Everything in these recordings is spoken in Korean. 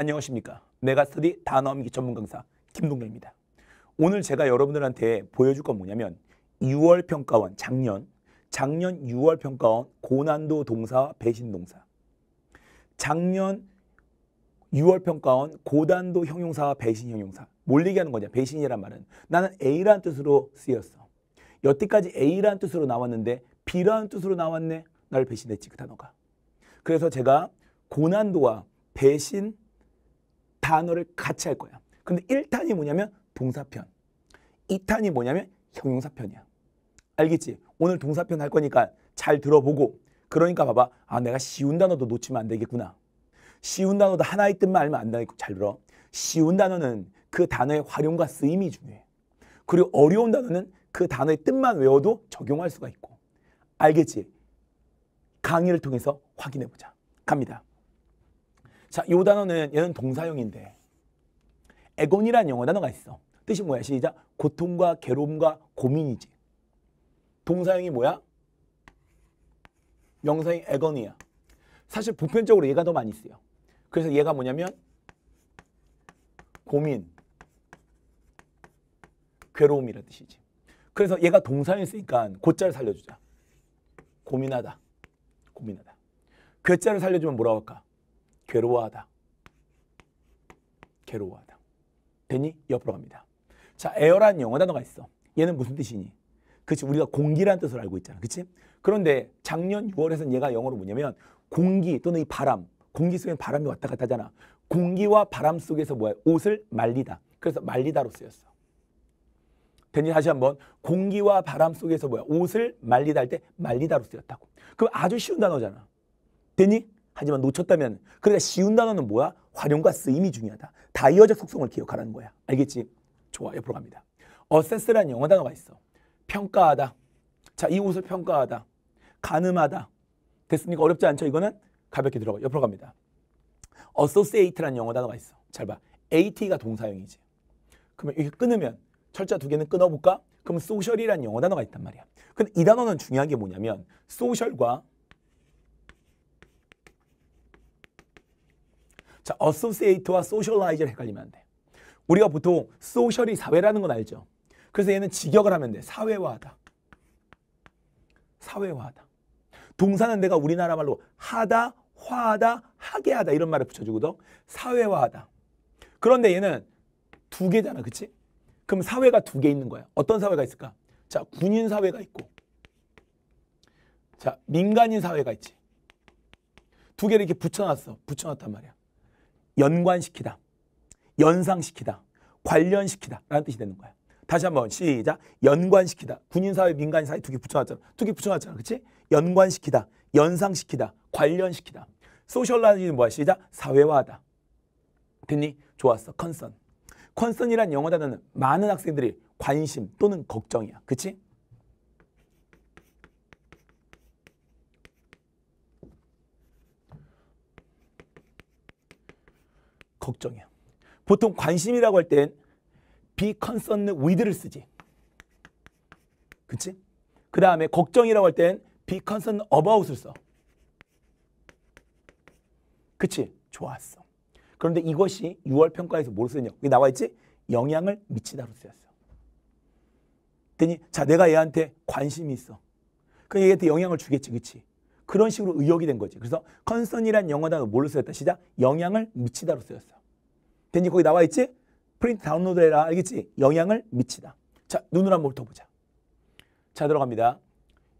안녕하십니까 메가스터디 단어 암기 전문 강사 김동래입니다 오늘 제가 여러분들한테 보여줄 건 뭐냐면 6월 평가원 작년 작년 6월 평가원 고난도 동사와 배신 동사 작년 6월 평가원 고단도 형용사와 배신 형용사 뭘 얘기하는 거냐 배신이란 말은 나는 A라는 뜻으로 쓰였어 여태까지 A라는 뜻으로 나왔는데 B라는 뜻으로 나왔네 나를 배신했지 그 단어가 그래서 제가 고난도와 배신 단어를 같이 할 거야. 근데 1탄이 뭐냐면 동사편. 2탄이 뭐냐면 형용사편이야. 알겠지? 오늘 동사편 할 거니까 잘 들어보고 그러니까 봐봐. 아 내가 쉬운 단어도 놓치면 안 되겠구나. 쉬운 단어도 하나의 뜻만 알면 안 되고 잘 들어. 쉬운 단어는 그 단어의 활용과 쓰임이 중요해. 그리고 어려운 단어는 그 단어의 뜻만 외워도 적용할 수가 있고. 알겠지? 강의를 통해서 확인해 보자. 갑니다. 자, 이 단어는 얘는 동사형인데 에곤이라는 영어 단어가 있어. 뜻이 뭐야? 시작. 고통과 괴로움과 고민이지. 동사형이 뭐야? 명사형 에건이야. 사실 보편적으로 얘가 더 많이 쓰여. 그래서 얘가 뭐냐면 고민, 괴로움이라는 뜻이지. 그래서 얘가 동사형이 쓰니까 고자를 살려주자. 고민하다. 고민하다. 괴자를 살려주면 뭐라고 할까? 괴로워하다. 괴로워하다. 되니? 옆으로 갑니다. 자, 에어란 영어 단어가 있어. 얘는 무슨 뜻이니? 그치, 우리가 공기라뜻으 알고 있잖아. 그치? 그런데 작년 6월에서 얘가 영어로 뭐냐면 공기 또는 이 바람, 공기 속에 바람이 왔다 갔다 하잖아. 공기와 바람 속에서 뭐야? 옷을 말리다. 그래서 말리다로 쓰였어. 되니 다시 한번 공기와 바람 속에서 뭐야? 옷을 말리다 할 때 말리다로 쓰였다고. 그 아주 쉬운 단어잖아. 되니? 하지만 놓쳤다면 그러니까 쉬운 단어는 뭐야? 활용과 쓰임이 중요하다. 다이어적 속성을 기억하라는 거야. 알겠지? 좋아. 옆으로 갑니다. 어세스라는 영어 단어가 있어. 평가하다. 자, 이 옷을 평가하다. 가늠하다. 됐습니까? 어렵지 않죠? 이거는 가볍게 들어가. 옆으로 갑니다. 어 s s o c i 라는 영어 단어가 있어. 잘 봐. at가 동사형이지. 그러면 이렇게 끊으면 철자 두 개는 끊어볼까? 그럼 소셜이라는 영어 단어가 있단 말이야. 근데 이 단어는 중요한 게 뭐냐면 소셜과 자, associate와 socialize를 헷갈리면 안 돼. 우리가 보통 소셜이 사회라는 건 알죠. 그래서 얘는 직역을 하면 돼. 사회화하다. 사회화하다. 동사는 내가 우리나라 말로 하다, 화하다, 하게 하다 이런 말을 붙여주거든. 사회화하다. 그런데 얘는 두 개잖아. 그치? 그럼 사회가 두 개 있는 거야. 어떤 사회가 있을까? 자, 군인 사회가 있고 자, 민간인 사회가 있지. 두 개를 이렇게 붙여놨어. 붙여놨단 말이야. 연관시키다, 연상시키다, 관련시키다 라는 뜻이 되는 거야. 다시 한번 시작. 연관시키다. 군인사회, 민간사회 두 개 붙여놨잖아. 두 개 붙여놨잖아. 그치? 연관시키다, 연상시키다, 관련시키다. 소셜라는 뭐야? 시작. 사회화하다. 됐니? 좋았어. 컨선. 컨선이란 영어 단어는 많은 학생들이 관심 또는 걱정이야. 그치? 걱정이야. 보통 관심이라고 할 땐 be concerned with를 쓰지. 그치? 그 다음에 걱정이라고 할 땐 be concerned about을 써. 그치? 좋았어. 그런데 이것이 6월 평가에서 뭘 쓰냐? 여기 나와 있지? 영향을 미치다로 쓰였어. 그니자 내가 얘한테 관심이 있어. 그 얘한테 영향을 주겠지, 그치? 그런 식으로 의혹이된 거지. 그래서 컨선이란 영어 단어 뭘로 쓰였다? 시작. 영향을 미치다로 쓰였어. 됐니? 거기 나와 있지? 프린트 다운로드 해라. 알겠지? 영향을 미치다. 자, 눈으로 한번 훑어보자. 자, 들어갑니다.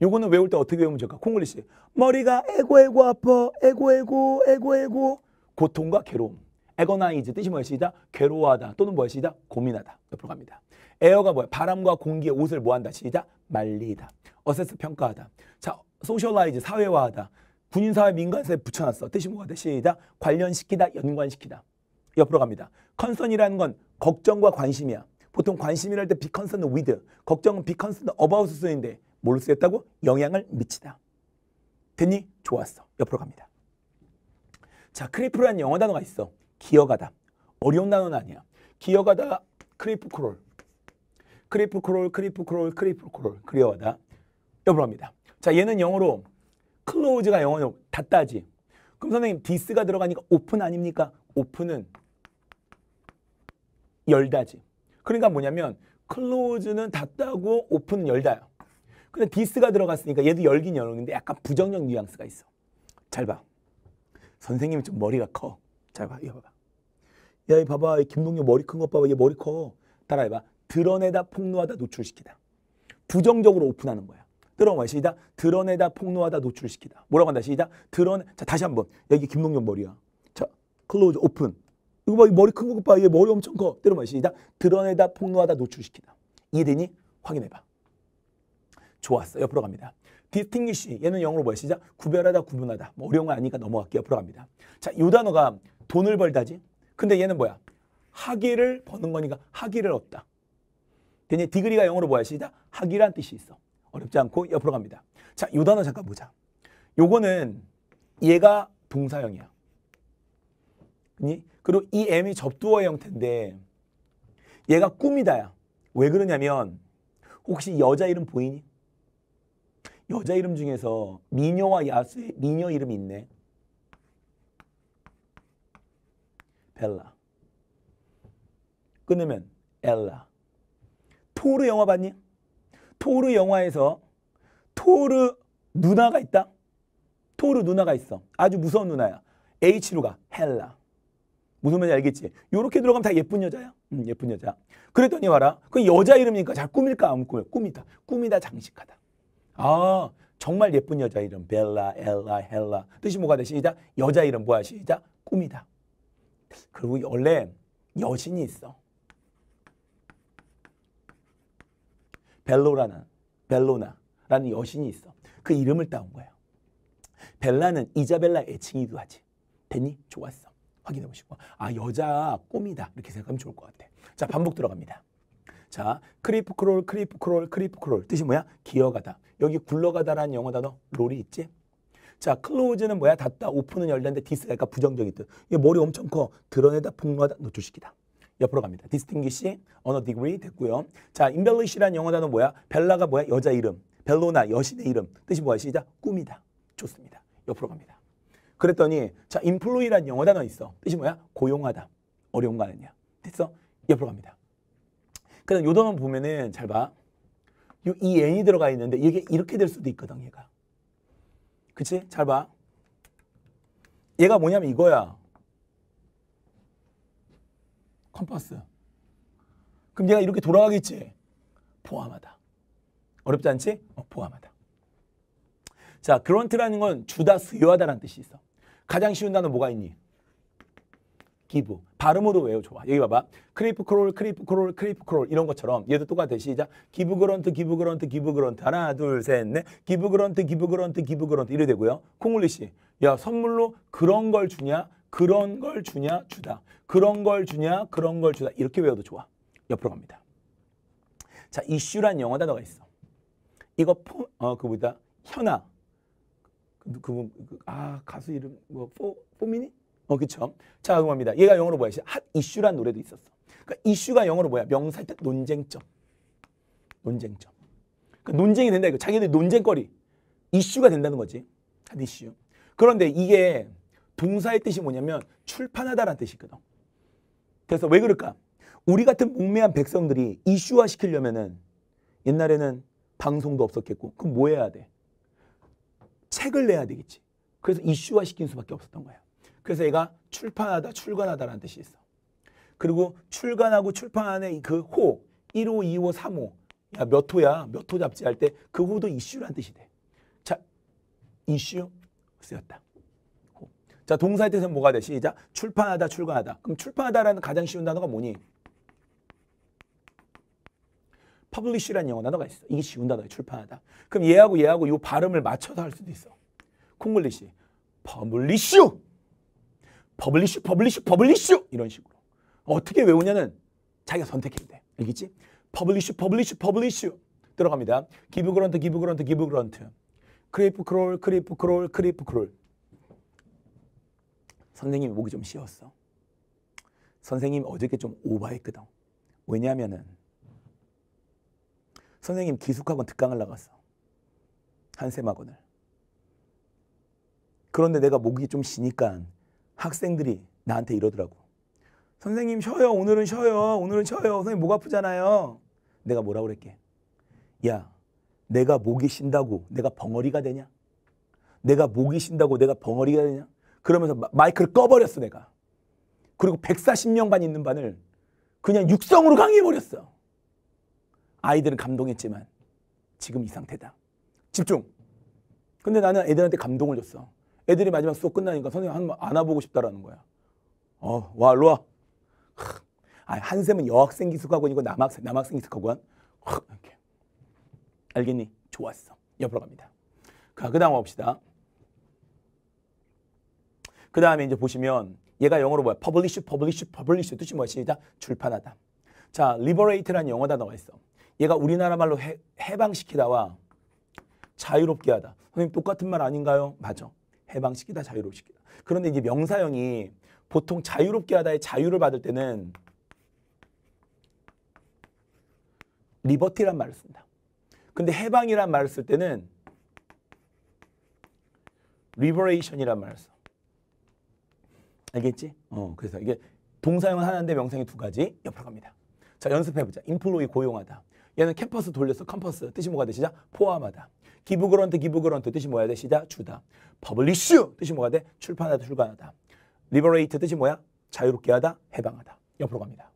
요거는 외울 때 어떻게 외우면 좋을까? 콩글리시. 머리가 에고에고 아파. 에고에고 에고에고. 고통과 괴로움. 에거나이즈 뜻이 뭐야? 시다 괴로워하다 또는 뭐야? 시다 고민하다. 옆으로 갑니다. 에어가 뭐야? 바람과 공기의 옷을 뭐한다? 시작 말리다. 어세스 평가하다. 자, 소셜라이즈 사회화하다. 군인사회 민간사회 붙여놨어. 뜻이 뭐가 돼? 시작. 관련시키다 연관시키다. 옆으로 갑니다. 컨선이라는 건 걱정과 관심이야. 보통 관심이랄 때 비컨선은 위드, 걱정은 비컨선은 어바웃을 쓰는데 뭘로 쓰였다고? 영향을 미치다. 됐니? 좋았어. 옆으로 갑니다. 자, 크리프라는 영어 단어가 있어. 기어가다. 어려운 단어는 아니야. 기어가다, 크리프 크롤. 크리프 크롤, 크리프 크롤, 크리프 크롤, 그리어다 옆으로 갑니다. 자, 얘는 영어로 close가 영어로 닫다지. 그럼 선생님 this가 들어가니까 open 아닙니까? open은 열다지. 그러니까 뭐냐면 close는 닫다고 open은 열다요. 근데 this가 들어갔으니까 얘도 열긴 열었는데 약간 부정적 뉘앙스가 있어. 잘 봐. 선생님이 좀 머리가 커. 잘 봐. 이거 봐봐. 야, 이 봐봐. 김동료 머리 큰 것 봐봐. 얘 머리 커. 따라해봐. 드러내다, 폭로하다, 노출시키다. 부정적으로 오픈하는 거야. 따어와야시다 드러내다 폭로하다 노출시키다. 뭐라고 한다. 시다 드러내. 자, 다시 한번. 여기 김동연 머리야. 자, 클로즈 오픈. 이거 봐. 이 머리 큰 거 봐. 얘 머리 엄청 커. 때려 봐. 시다 드러내다 폭로하다 노출시키다. 이해되니? 확인해 봐. 좋았어. 옆으로 갑니다. distinguish 얘는 영어로 뭐야? 시작. 구별하다, 구분하다. 뭐 어려운 거 아니니까 넘어갈게요. 옆으로 갑니다. 자, 요 단어가 돈을 벌다지. 근데 얘는 뭐야? 학위를 버는 거니까 학위를 얻다. 대니 디그리가 영어로 뭐야? 시작. 학위란 뜻이 있어. 어렵지 않고 옆으로 갑니다. 자, 요 단어 잠깐 보자. 요거는 얘가 동사형이야. 그리고 이 M이 접두어의 형태인데 얘가 꿈이다야. 왜 그러냐면 혹시 여자 이름 보이니? 여자 이름 중에서 미녀와 야수의 미녀 이름이 있네. 벨라. 끊으면 엘라. 토르 영화 봤니? 토르 영화에서 토르 누나가 있다. 토르 누나가 있어. 아주 무서운 누나야. H로 가. 헬라. 무슨 말인지 알겠지? 요렇게 들어가면 다 예쁜 여자야. 음, 예쁜 여자. 그랬더니 와라. 그 여자 이름이니까 잘 꿈일까? 안꿈이 꿈이다. 꿈이다 장식하다. 아, 정말 예쁜 여자 이름. 벨라, 엘라, 헬라. 뜻이 뭐가 돼? 시작. 여자 이름 뭐야? 시작. 꿈이다. 그리고 원래 여신이 있어. 벨로라는 벨로나라는 여신이 있어. 그 이름을 따온 거예요. 벨라는 이자벨라 애칭이기도 하지. 됐니? 좋았어. 확인해 보시고 아 여자 꿈이다 이렇게 생각하면 좋을 것 같아. 자 반복 들어갑니다. 자 크리프 크롤 크리프 크롤 크리프 크롤 뜻이 뭐야? 기어가다. 여기 굴러가다라는 영어 단어 롤이 있지? 자 클로즈는 뭐야? 닫다 오픈은 열렸는데 디스가 약간 부정적인 뜻. 얘 머리 엄청 커 드러내다 폭로하다 노출시키다. 옆으로 갑니다. 디스팅기시 언어 디그리 됐고요. 자, 인벨리시라는 영어 단어 뭐야? 벨라가 뭐야? 여자 이름. 벨로나 여신의 이름. 뜻이 뭐야? 시작. 꿈이다. 좋습니다. 옆으로 갑니다. 그랬더니 자, 인플로이란 영어 단어 있어. 뜻이 뭐야? 고용하다. 어려운 거 아니냐. 됐어? 옆으로 갑니다. 그다요 단어 보면은 잘 봐. 이 n이 들어가 있는데 이게 이렇게 될 수도 있거든 얘가. 그치? 잘 봐. 얘가 뭐냐면 이거야. 컴퍼스. 그럼 내가 이렇게 돌아가겠지. 포함하다. 어렵지 않지? 어, 포함하다. 자, 그런트라는 건 주다, 수여하다라는 뜻이 있어. 가장 쉬운 단어 뭐가 있니? 기부. 발음으로 외워 줘봐. 여기 봐봐. 크리프 크롤, 크리프 크롤, 크리프 크롤 이런 것처럼 얘도 똑같아. 시작. 기부 그런트, 기부 그런트, 기부 그런트. 하나, 둘, 셋, 넷. 기부 그런트, 기부 그런트, 기부 그런트. 이래 되고요. 콩글리시. 야, 선물로 그런 걸 주냐? 그런 걸 주냐 주다. 그런 걸 주냐 그런 걸 주다. 이렇게 외워도 좋아. 옆으로 갑니다. 자, 이슈란 영어 단어가 있어. 이거 포, 어 그보다 현아 그분 그, 그, 아 가수 이름 뭐 포, 포미니? 어 그쵸. 자 응원합니다. 얘가 영어로 뭐야? 핫 이슈란 노래도 있었어. 그 이슈가 영어로 뭐야? 명사일 때 논쟁점. 논쟁점. 그 논쟁이 된다 이거. 자기들 논쟁거리. 이슈가 된다는 거지. 핫 이슈. 그런데 이게 봉사의 뜻이 뭐냐면 출판하다라는 뜻이거든. 그래서 왜 그럴까? 우리 같은 몽매한 백성들이 이슈화 시키려면은 옛날에는 방송도 없었겠고 그럼 뭐 해야 돼? 책을 내야 되겠지. 그래서 이슈화 시킨 수밖에 없었던 거야. 그래서 얘가 출판하다, 출간하다라는 뜻이 있어. 그리고 출간하고 출판하는그 호, 1호, 2호, 3호. 야, 몇 호야? 몇 호 잡지 할 때 그 호도 이슈라는 뜻이 돼. 자, 이슈 쓰였다. 자, 동사의 뜻은 뭐가 돼? 시작. 출판하다, 출간하다. 그럼 출판하다라는 가장 쉬운 단어가 뭐니? publish라는 영어 단어가 있어. 이게 쉬운 단어야, 출판하다. 그럼 얘하고 얘하고 이 발음을 맞춰서 할 수도 있어. 콩글리시. publish! publish, publish, publish! 이런 식으로. 어떻게 외우냐는 자기가 선택해야 돼. 알겠지? publish, publish, publish. 들어갑니다. give grant, give grant, give grant. 크리프 크롤, 크리프 크롤, 크리프 크롤. 선생님 목이 좀 쉬었어. 선생님 어저께 좀 오바했거든. 왜냐면은 선생님 기숙학원 특강을 나갔어. 한세마건을. 그런데 내가 목이 좀 쉬니까 학생들이 나한테 이러더라고. 선생님 쉬어요. 오늘은 쉬어요. 오늘은 쉬어요. 선생님 목 아프잖아요. 내가 뭐라 그랬게. 야, 내가 목이 쉰다고 내가 벙어리가 되냐? 내가 목이 쉰다고 내가 벙어리가 되냐? 그러면서 마이크를 꺼버렸어 내가. 그리고 140명 반 있는 반을 그냥 육성으로 강의해버렸어. 아이들은 감동했지만 지금 이 상태다. 집중. 근데 나는 애들한테 감동을 줬어. 애들이 마지막 수업 끝나니까 선생님 한번 안아보고 싶다라는 거야. 어, 와, 일로 와. 아, 한샘은 여학생 기숙학원이고 남학생, 남학생 기숙학원. 이렇게. 알겠니? 좋았어. 옆으로 갑니다. 그 다음 봅시다. 그 다음에 이제 보시면 얘가 영어로 뭐야? publish, publish, publish 뜻이 뭐 시작. 출판하다. 자, liberate라는 영어 단어가 있어. 얘가 우리나라 말로 해, 해방시키다와 자유롭게 하다. 선생님 똑같은 말 아닌가요? 맞아. 해방시키다, 자유롭시키다. 그런데 이제 명사형이 보통 자유롭게 하다의 자유를 받을 때는 리버티란 말을 쓴다. 근데 해방이란 말을 쓸 때는 리버레이션이란 말을 써. 알겠지? 어, 그래서 이게 동사형은 하나인데 명사형이 두 가지 옆으로 갑니다. 자, 연습해보자. 인플로이 고용하다. 얘는 캠퍼스 돌려서 컴퍼스 뜻이 뭐가 되시자? 포함하다. 기부 그런트 기부 그런트 뜻이 뭐야 되시자? 주다. 퍼블리슈 뜻이 뭐가 돼? 출판하다 출간하다. 리버레이트 뜻이 뭐야? 자유롭게 하다 해방하다. 옆으로 갑니다.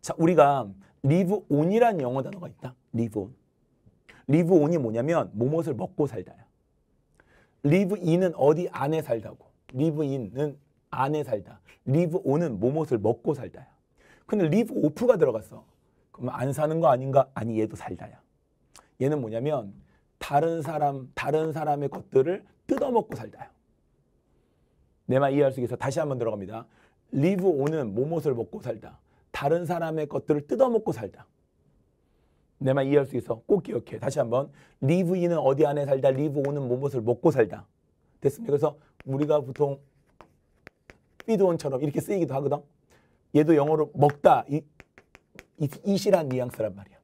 자, 우리가 l i v 이라는 영어 단어가 있다. live on. 이 뭐냐면 뭐, 무엇을 먹고 살다야. l i v 은 어디 안에 살다고. 리브인은 안에 살다. 리브온은 뭐뭇을 먹고 살다야. 근데 리브오프가 들어갔어. 그러면 안 사는 거 아닌가? 아니 얘도 살다야. 얘는 뭐냐면 다른 사람, 다른 사람의 것들을 뜯어먹고 살다요. 내말 이해할 수 있겠어? 다시 한번 들어갑니다. 리브 온은 모못을 먹고 살다. 다른 사람의 것들을 뜯어먹고 살다. 내 말 이해할 수 있어? 꼭 기억해. 다시 한번. 리브 인은 어디 안에 살다. 리브 온은 모못을 먹고 살다. 됐습니까? 그래서 우리가 보통 피드온처럼 이렇게 쓰이기도 하거든. 얘도 영어로 먹다 이, 이, 이란 뉘앙스란 말이야.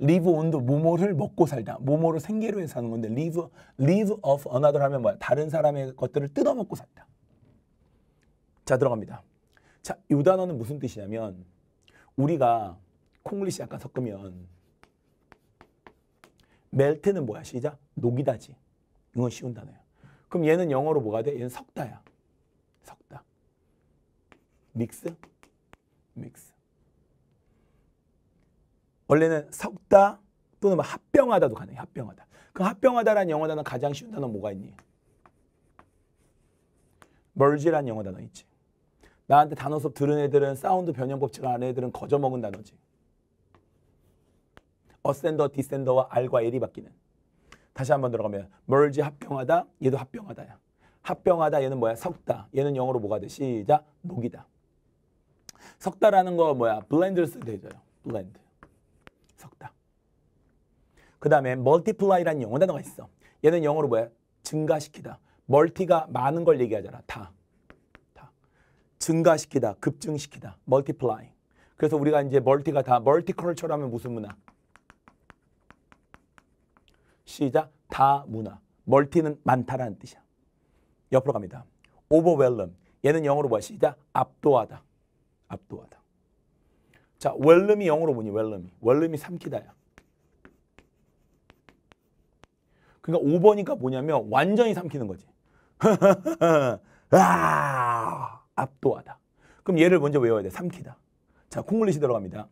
live on도 모모를 먹고 살다. 모모를 생계로 해서 사는 건데 live, live o f another 하면 뭐야? 다른 사람의 것들을 뜯어먹고 산다. 자 들어갑니다. 자, 이 단어는 무슨 뜻이냐면 우리가 콩글리시 약간 섞으면 멜트는 뭐야? 시작. 녹이다지. 이건 쉬운 단어야. 그럼 얘는 영어로 뭐가 돼? 얘는 석다야. 석다. 믹스? 믹스. 원래는 석다 또는 뭐 합병하다도 가능해. 합병하다. 그 합병하다라는 영어 단어 가장 쉬운 단어 뭐가 있니? m e 라는 영어 단어 있지. 나한테 단어 수업 들은 애들은 사운드 변형법 칙 아는 애들은 거저먹은 단어지. 어센더, 디센더와 R과 L이 바뀌는. 다시 한번 들어가면 멀지 합병하다. 얘도 합병하다야. 합병하다 얘는 뭐야? 섞다. 얘는 영어로 뭐가 돼? 시작. 녹이다. 섞다라는 거 뭐야? 블렌드를 쓰 되죠. 블렌드. 섞다. 그 다음에 m u l t i 라는 영어 단어가 있어. 얘는 영어로 뭐야? 증가시키다. 멀티가 많은 걸 얘기하잖아. 다. 다. 증가시키다. 급증시키다. m u l t i 그래서 우리가 이제 멀티가 다 멀티컬처라면 무슨 문화? 시작. 다문화. 멀티는 많다라는 뜻이야. 옆으로 갑니다. overwhelm. 얘는 영어로 뭐야? 시작. 압도하다. 압도하다. 자, 웰름이 영어로 뭐니? 웰름이. 웰름이 삼키다야. 그러니까 5번이니까 뭐냐면 완전히 삼키는 거지. 아, 압도하다. 그럼 얘를 먼저 외워야 돼. 삼키다. 자, 콩글리시 들어갑니다.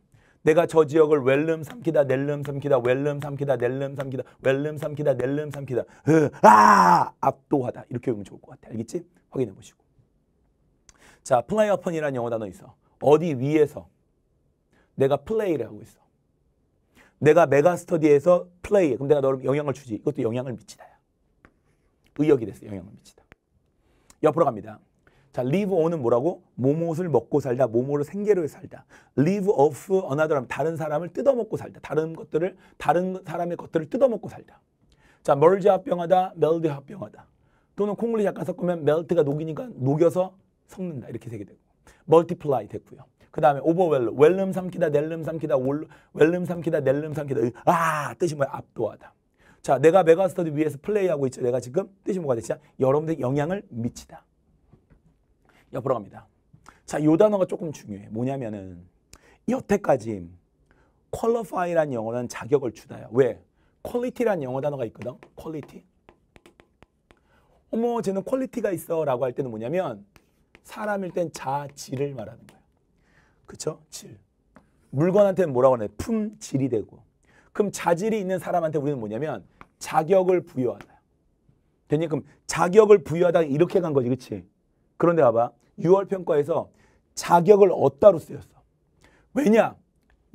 내가 저 지역을 웰름 삼키다 낼름 삼키다 웰름 삼키다 넬름 삼키다 웰름 삼키다 넬름 삼키다 으, 아 압도하다 이렇게 보면 좋을 것 같아 알겠지? 확인해 보시고 자 플라이어폰이라는 영어 단어 있어 어디 위에서 내가 플레이를 하고 있어 내가 메가스터디에서 플레이 그럼 내가 너를 영향을 주지 이것도 영향을 미치다야 의역이 됐어 영향을 미치다 옆으로 갑니다 자, live on은 뭐라고? 모못을 먹고 살다, 모모를 생계로 해서 살다. live off another, 다른 사람을 뜯어먹고 살다. 다른 것들을, 다른 사람의 것들을 뜯어먹고 살다. 자, merge 합병하다, meld 합병하다. 또는 콩글리 약간 섞으면 melt가 녹이니까 녹여서 섞는다. 이렇게 되게 되고. multiply 됐고요. 그 다음에 overwhelm, 웰름 삼키다, 낼름 삼키다, 웰름 삼키다, 낼름 삼키다. 아, 뜻이 뭐야? 압도하다. 자, 내가 메가스터디 위에서 플레이하고 있죠. 내가 지금 뜻이 뭐가 되시 여러분들 영향을 미치다. 옆으로 갑니다. 자, 요 단어가 조금 중요해. 뭐냐면은 여태까지 qualify란 영어는 자격을 주다야. 왜? quality란 영어 단어가 있거든. quality. 어머, 쟤는 퀄리티가 있어라고 할 때는 뭐냐면 사람일 땐 자질을 말하는 거야. 그쵸? 질. 물건한테는 뭐라고 하냐? 품질이 되고. 그럼 자질이 있는 사람한테 우리는 뭐냐면 자격을 부여하다. 되니 그럼 자격을 부여하다 이렇게 간 거지, 그치 그런데 봐봐. 6월 평가에서 자격을 얻다로 쓰였어. 왜냐?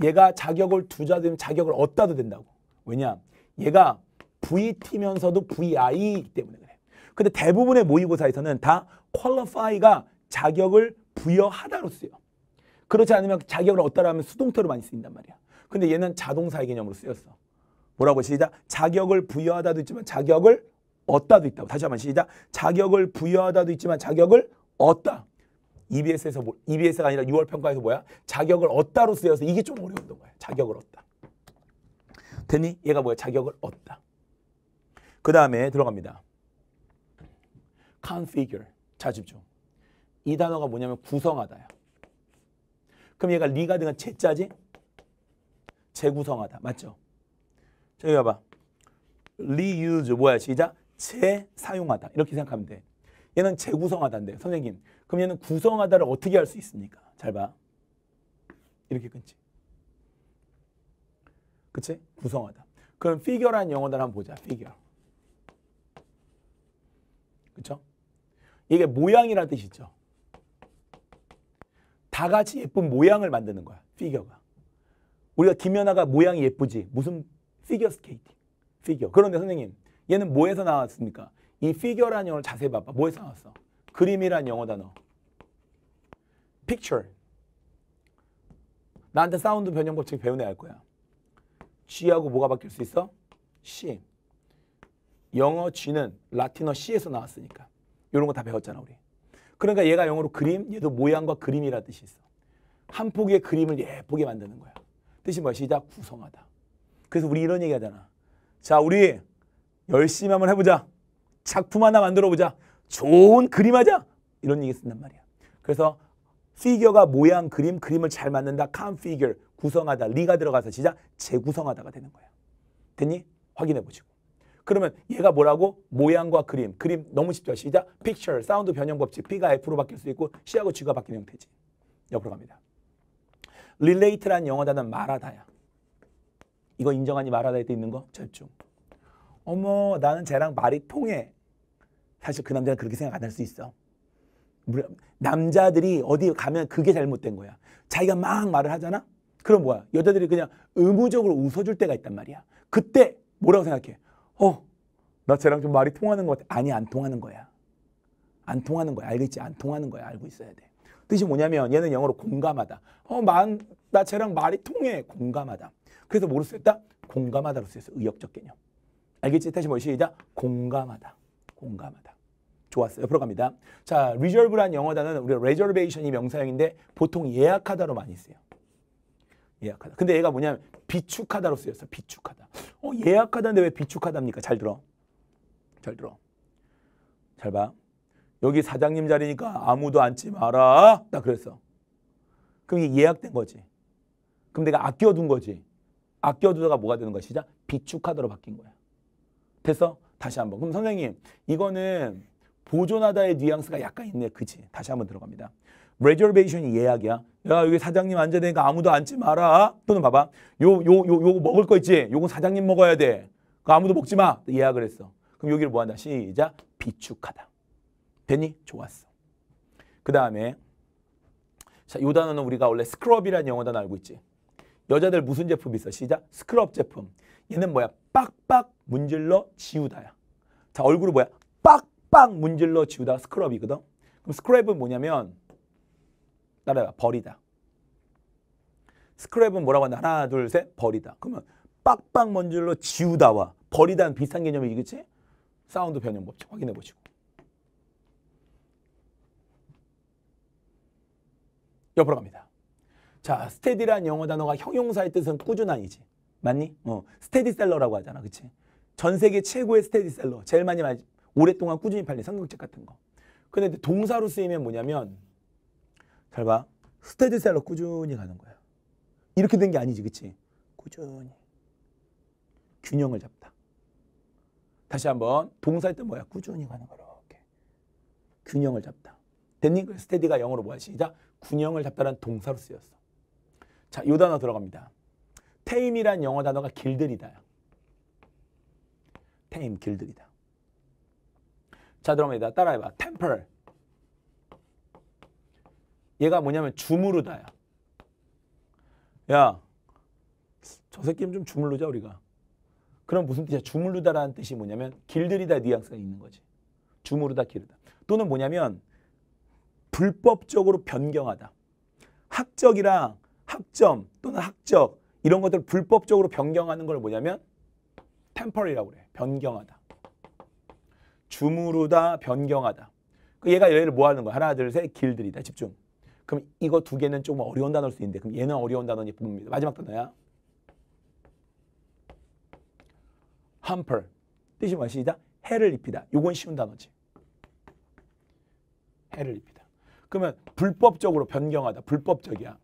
얘가 자격을 두자 되면 자격을 얻다도 된다고. 왜냐? 얘가 VT면서도 VI이기 때문에 그래. 근데 대부분의 모의고사에서는 다 qualify가 자격을 부여하다로 쓰여. 그렇지 않으면 자격을 얻다라면 수동태로 많이 쓰인단 말이야. 근데 얘는 자동사의 개념으로 쓰였어. 뭐라고 시작? 자격을 부여하다도 있지만 자격을 얻다도 있다고. 다시 한 번 시작. 자격을 부여하다도 있지만 자격을 얻다. EBS에서 뭐, EBS가 아니라 6월 평가에서 뭐야? 자격을 얻다로 쓰여서 이게 좀 어려웠던 거야. 자격을 얻다. 됐니? 얘가 뭐야? 자격을 얻다. 그 다음에 들어갑니다. configure. 자 집중. 이 단어가 뭐냐면 구성하다야. 그럼 얘가 리가 등한 제자지? 재구성하다. 맞죠? 저기 봐봐. 리유즈 뭐야? 시작. 재사용하다 이렇게 생각하면 돼. 얘는 재구성하다인데 선생님 그럼 얘는 구성하다를 어떻게 할 수 있습니까? 잘 봐. 이렇게 끊지. 그치? 구성하다. 그럼 figure란 영어를 한번 보자. figure. 그쵸? 이게 모양이라는 뜻이죠. 다 같이 예쁜 모양을 만드는 거야. 피겨가. 우리가 김연아가 모양이 예쁘지. 무슨 피겨 스케이팅. 피겨. 그런데 선생님 얘는 뭐에서 나왔습니까? 이 figure라는 영어를 자세히 봐봐. 뭐에서 나왔어? 그림이란 영어 단어. picture. 나한테 사운드 변형 법칙 배운 애할 거야. G하고 뭐가 바뀔 수 있어? C. 영어 G는 라틴어 C에서 나왔으니까. 이런 거 다 배웠잖아 우리. 그러니까 얘가 영어로 그림, 얘도 모양과 그림이라 뜻이 있어. 한 폭의 그림을 예쁘게 만드는 거야. 뜻이 뭐야? 시작 구성하다. 그래서 우리 이런 얘기 하잖아. 자 우리 열심히 한번 해보자. 작품 하나 만들어보자. 좋은 그림하자. 이런 얘기 쓴단 말이야. 그래서 피규어가 모양, 그림, 그림을 잘 만든다. c 피규어 i 구성하다. 리가 들어가서 진짜 재구성하다가 되는 거야. 됐니? 확인해보시고. 그러면 얘가 뭐라고? 모양과 그림. 그림 너무 쉽죠. 시작 p i c t u 사운드 변형 법칙. P가 F로 바뀔 수 있고 C하고 G가 바뀌는 형태지. 옆으로 갑니다. 릴레이트 t 라는 영어 단어는 말하다야. 이거 인정하니 말하다에 있는 거? 절중. 어머 나는 쟤랑 말이 통해. 사실 그 남자는 그렇게 생각 안 할 수 있어. 남자들이 어디 가면 그게 잘못된 거야. 자기가 막 말을 하잖아? 그럼 뭐야? 여자들이 그냥 의무적으로 웃어줄 때가 있단 말이야. 그때 뭐라고 생각해? 어, 나 쟤랑 좀 말이 통하는 것 같아. 아니, 안 통하는 거야. 안 통하는 거야. 알겠지? 안 통하는 거야. 알고 있어야 돼. 뜻이 뭐냐면 얘는 영어로 공감하다. 어, 나 쟤랑 말이 통해. 공감하다. 그래서 뭐로 쓰였다? 공감하다로 쓰였어. 의역적 개념. 알겠지? 다시 한번 시작. 공감하다. 공감하다. 좋았어요. 옆으로 갑니다. 자, reserve란 영어 단어는 우리가 reservation이 명사형인데 보통 예약하다로 많이 쓰요. 예약하다. 근데 얘가 뭐냐면 비축하다로 쓰였어. 비축하다. 어, 예약하다인데 왜 비축하답니까? 잘 들어. 잘 들어. 잘 봐. 여기 사장님 자리니까 아무도 앉지 마라. 나 그랬어. 그럼 이게 예약된 거지. 그럼 내가 아껴둔 거지. 아껴두다가 뭐가 되는 거야? 시 비축하다로 바뀐 거야. 됐어? 다시 한번. 그럼 선생님 이거는 보존하다의 뉘앙스가 약간 있네. 그치? 다시 한번 들어갑니다. 레저베이션이 예약이야. 야 여기 사장님 앉아야 되니까 아무도 앉지 마라. 또는 봐봐. 요 요 요요 먹을 거 있지? 요건 사장님 먹어야 돼. 그 아무도 먹지 마. 예약을 했어. 그럼 여기를 뭐한다? 시작. 비축하다. 되니 좋았어. 그 다음에 자, 요 단어는 우리가 원래 스크럽이라는 영어단 알고 있지? 여자들 무슨 제품 있어? 시작. 스크럽 제품. 얘는 뭐야? 빡빡 문질러 지우다야. 자, 얼굴을 뭐야? 빡빡 문질러 지우다 스크럽이거든. 그럼 스크랩은 뭐냐면 따라해봐. 버리다. 스크랩은 뭐라고 한다? 하나, 둘, 셋. 버리다. 그러면 빡빡 문질러 지우다와 버리다는 비슷한 개념이겠지? 사운드 변형 법칙 확인해 보시고. 옆으로 갑니다. 자, 스테디란 영어 단어가 형용사의 뜻은 꾸준한이지. 맞니? 어, 스테디셀러라고 하잖아. 그치? 전 세계 최고의 스테디셀러. 제일 많이 말, 오랫동안 꾸준히 팔린 성경책 같은 거. 근데 동사로 쓰이면 뭐냐면 잘 봐. 스테디셀러 꾸준히 가는 거야. 이렇게 된 게 아니지. 그치? 꾸준히. 균형을 잡다. 다시 한번 동사일 때 뭐야? 꾸준히 가는 거 이렇게. 균형을 잡다. 됐니? 그 스테디가 영어로 뭐야? 시작. 균형을 잡다라는 동사로 쓰였어. 자, 요 단어 들어갑니다. 테임이란 영어 단어가 길들이다요. 테임 길들이다. 자, 들어봅니다. 따라해봐. t e 얘가 뭐냐면 주무르다야. 야, 저 새끼는 좀 주물르자 우리가. 그럼 무슨 뜻이야? 주물르다라는 뜻이 뭐냐면 길들이다 뉘앙스가 네 있는 거지. 주무르다 길르다. 또는 뭐냐면 불법적으로 변경하다. 학적이랑 학점 또는 학적 이런 것들을 불법적으로 변경하는 걸 뭐냐면 템퍼리라고 그래. 변경하다. 주무르다, 변경하다. 그 얘가 얘를 뭐 하는 거야? 하나, 둘, 셋, 길들이다. 집중. 그럼 이거 두 개는 조금 어려운 단어일 수 있는데 그럼 얘는 어려운 단어니 봅니다. 마지막 단어야. h a 뜻이 뭐 시작. 해를 입히다. 요건 쉬운 단어지. 해를 입히다. 그러면 불법적으로 변경하다. 불법적이야.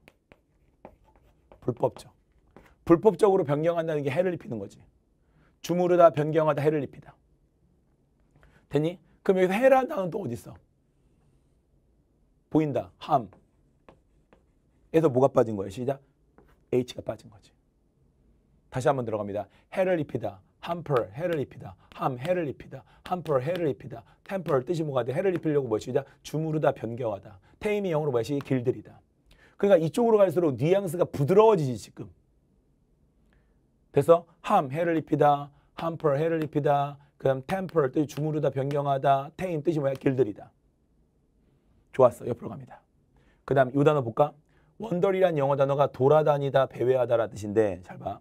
불법적. 불법적으로 변경한다는 게 해를 입히는 거지. 주무르다 변경하다 해를 입히다. 됐니? 그럼 여기서 해란 단어는 또 어디 있어? 보인다. 함. 에서 뭐가 빠진 거예 시작. H가 빠진 거지. 다시 한 번 들어갑니다. 해를 입히다. h a 해를 입히다. 함 해를 입히다. h a 해를 입히다. t e 뜻이 뭐가 돼? 해를 입히려고 뭐지? 주무르다 변경하다. 테임이 영어로 뭐지? 길들이다. 그러니까 이쪽으로 갈수록 뉘앙스가 부드러워지지 지금. 그래서 함, 해를 입히다, h a 해를 입히다, 그럼 t e m 뜻이 주무르다, 변경하다, t a 뜻이 뭐야? 길들이다. 좋았어. 옆으로 갑니다. 그 다음 이 단어 볼까? 원더리란 영어 단어가 돌아다니다, 배회하다라는 뜻인데 잘 봐.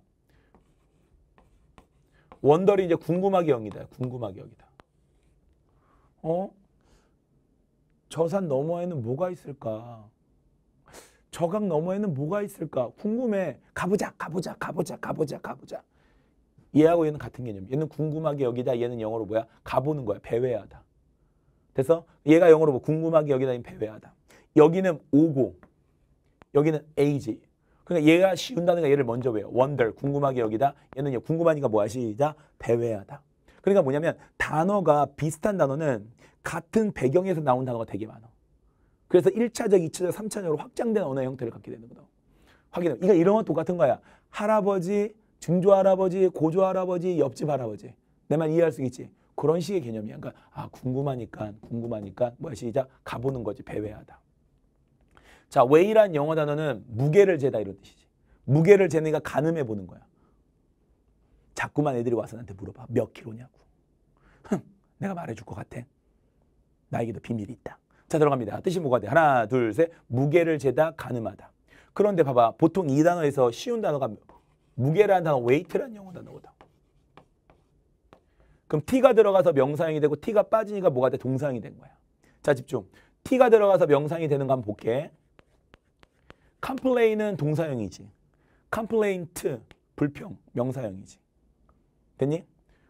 원더리 이제 궁금하게 여기다. 궁금하게 여기다. 어? 저 산 너머에는 뭐가 있을까? 저강 너머에는 뭐가 있을까? 궁금해. 가보자, 가보자, 가보자, 가보자, 가보자. 얘하고 얘는 같은 개념. 얘는 궁금하게 여기다. 얘는 영어로 뭐야? 가보는 거야. 배회하다. 그래서 얘가 영어로 뭐 궁금하게 여기다. 얘 배회하다. 여기는 오고 여기는 에이지. 그러니까 얘가 쉬운다는 거 얘를 먼저 외워. wonder 궁금하게 여기다. 얘는 궁금하니까 뭐야? 시작. 배회하다. 그러니까 뭐냐면 단어가 비슷한 단어는 같은 배경에서 나온 단어가 되게 많아. 그래서 1차적, 2차적, 3차적으로 확장된 언어 형태를 갖게 되는 거다. 확인해. 이거 이런 건 똑같은 거야. 할아버지, 증조 할아버지, 고조 할아버지, 옆집 할아버지. 내 말 이해할 수 있지? 그런 식의 개념이야. 그러니까 아 궁금하니까 궁금하니까 뭐야 시작 가보는 거지 배회하다. 자 웨이란 영어 단어는 무게를 재다 이런 뜻이지. 무게를 재니까 가늠해 보는 거야. 자꾸만 애들이 와서 나한테 물어봐 몇 킬로냐고. 흥, 내가 말해줄 것 같아. 나에게도 비밀이 있다. 자 들어갑니다. 뜻이 뭐가 돼? 하나 둘셋 무게를 재다 가늠하다. 그런데 봐봐 보통 이 단어에서 쉬운 단어가 무게라는 단어 웨이트라는 영어 단어거든. 그럼 t가 들어가서 명사이 되고 t가 빠지니까 뭐가 돼? 동사이된 거야. 자 집중. t가 들어가서 명사이 되는 거 한번 볼게. 컴플레인은 동사형이지. 컴플레인트 불평 명사형이지. 됐니?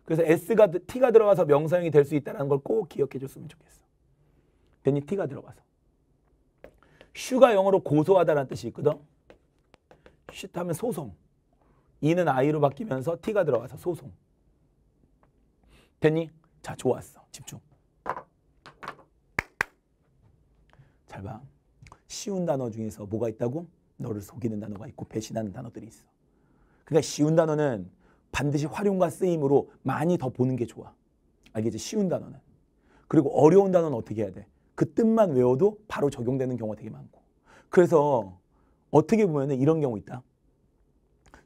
그래서 s가 t가 들어가서 명사형이 될 수 있다는 걸 꼭 기억해 줬으면 좋겠어. 괜히 T가 들어가서. 슈가 영어로 고소하다라는 뜻이 있거든. 슈 하면 소송. 이는 아로 바뀌면서 T가 들어가서 소송. 됐니? 자, 좋았어. 집중. 잘 봐. 쉬운 단어 중에서 뭐가 있다고? 너를 속이는 단어가 있고 배신하는 단어들이 있어. 그러니까 쉬운 단어는 반드시 활용과 쓰임으로 많이 더 보는 게 좋아. 알겠지? 쉬운 단어는. 그리고 어려운 단어는 어떻게 해야 돼? 그 뜻만 외워도 바로 적용되는 경우가 되게 많고 그래서 어떻게 보면 이런 경우 있다.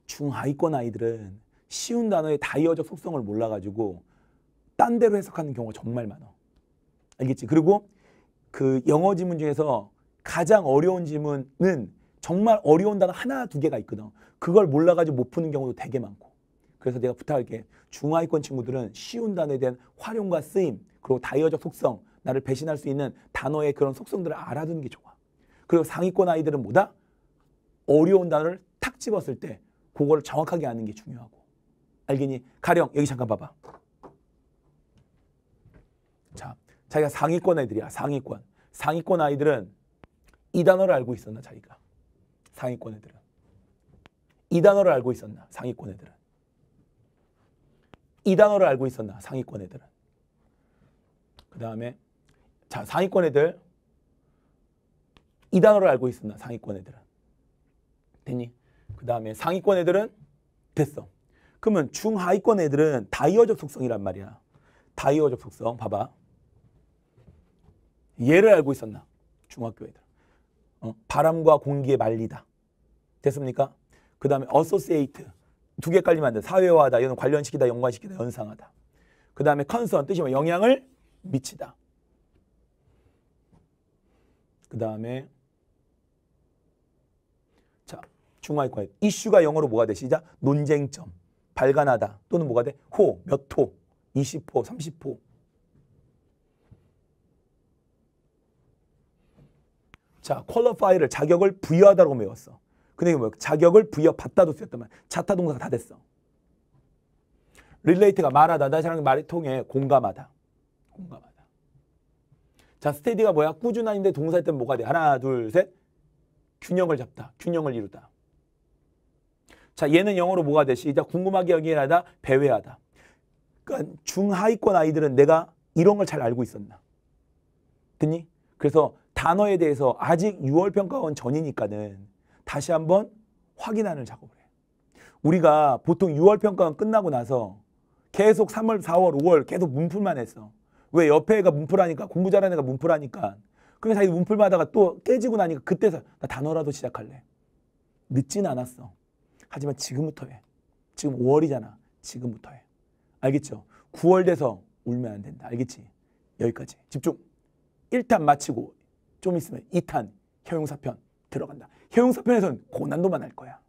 중하위권 아이들은 쉬운 단어의 다이어적 속성을 몰라가지고 딴 데로 해석하는 경우가 정말 많아. 알겠지? 그리고 그 영어 지문 중에서 가장 어려운 지문은 정말 어려운 단어 하나 두 개가 있거든. 그걸 몰라가지고 못 푸는 경우도 되게 많고. 그래서 내가 부탁할게. 중하위권 친구들은 쉬운 단어에 대한 활용과 쓰임, 그리고 다이어적 속성, 나를 배신할 수 있는 단어의 그런 속성들을 알아두는 게 좋아. 그리고 상위권 아이들은 뭐다? 어려운 단어를 탁 집었을 때그거 정확하게 아는 게 중요하고. 알겠니? 가령 여기 잠깐 봐봐. 자, 자기가 상위권 아이들이야. 상위권. 상위권 아이들은 이 단어를 알고 있었나 자기가. 상위권 애들은. 이 단어를 알고 있었나 상위권 애들은. 이 단어를 알고 있었나 상위권 애들은. 그 다음에 자, 상위권 애들. 이 단어를 알고 있습니다. 상위권 애들은. 됐니? 그 다음에 상위권 애들은 됐어. 그러면 중하위권 애들은 다이어적 속성이란 말이야. 다이어적 속성. 봐봐. 얘를 알고 있었나? 중학교 애들. 어? 바람과 공기에 말리다. 됐습니까? 그 다음에 어소시에이트. 두 개깔리면 안 돼. 사회화하다. 이건 관련시키다. 연관시키다. 연상하다. 그 다음에 컨선. 뜻이 뭐 영향을 미치다. 그 다음에 자 중화의과에 이슈가 영어로 뭐가 돼? 시작 논쟁점 발간하다 또는 뭐가 돼? 호, 몇 호, 20호, 30호 자, 퀄러파이를 자격을 부여하다라고 외웠어. 근데 이게 뭐야? 자격을 부여받다도 쓰였단 말이야. 자타 동사가 다 됐어. 릴레이트가 말하다. 나 사람 말이 통해 공감하다. 공감하다. 자, 스테디가 뭐야? 꾸준한인데 동사일 때 뭐가 돼? 하나, 둘, 셋. 균형을 잡다. 균형을 이루다. 자, 얘는 영어로 뭐가 돼? 시작. 궁금하게 여기하다 배회하다. 그러니까 중하위권 아이들은 내가 이런 걸 잘 알고 있었나. 듣니? 그래서 단어에 대해서 아직 6월 평가원 전이니까는 다시 한번 확인하는 작업을 해 우리가 보통 6월 평가원 끝나고 나서 계속 3월, 4월, 5월 계속 문풀만 했어. 왜 옆에 애가 문풀하니까 공부 잘하는 애가 문풀하니까 그래 자기 문풀마다가또 깨지고 나니까 그때서 나 단어라도 시작할래. 늦진 않았어. 하지만 지금부터 해. 지금 5월이잖아. 지금부터 해. 알겠죠? 9월 돼서 울면 안 된다. 알겠지? 여기까지. 집중. 1탄 마치고 좀 있으면 2탄 형용사편 들어간다. 형용사편에서는 고난도만 할 거야.